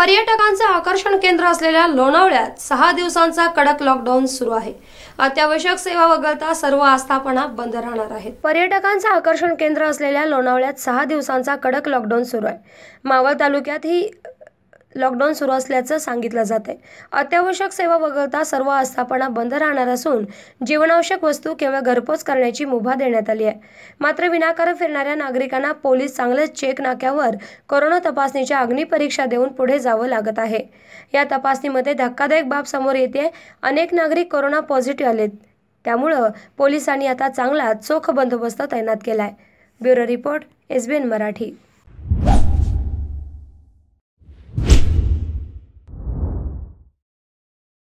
पर्यटकांचं आकर्षण केंद्र असलेल्या लोणावळ्यात सहा दिवसांचा कडक लॉकडाऊन सुरू आहे अत्यावश्यक सेवा वगळता सर्व आस्थापना बंद राहणार आहेत पर्यटकांचं आकर्षण केंद्र असलेल्या लोणावळ्यात सहा दिवसांचा कडक लॉकडाऊन सुरू आहे मावळ तालुक्यात ही लॉकडाऊन सुरू असल्याचं सांगितलं जात आहे अत्यावश्यक सेवा वगळता सर्व आस्थापना बंद राहणार असून जीवनावश्यक वस्तू केवळ घरपोच करण्याची मुभा देण्यात आली आहे मात्र विनाकारण फिरणाऱ्या नागरिकांना पोलीस चांगलेच चेक नाक्यावर कोरोना तपासणीच्या अग्निपरीक्षा देऊन पुढे जावं लागत आहे या तपासणीमध्ये धक्कादायक बाब समोर येते अनेक नागरिक कोरोना पॉझिटिव्ह आलेत त्यामुळं पोलिसांनी आता चांगला चोख बंदोबस्त तैनात केला आहे ब्युरो रिपोर्ट एस मराठी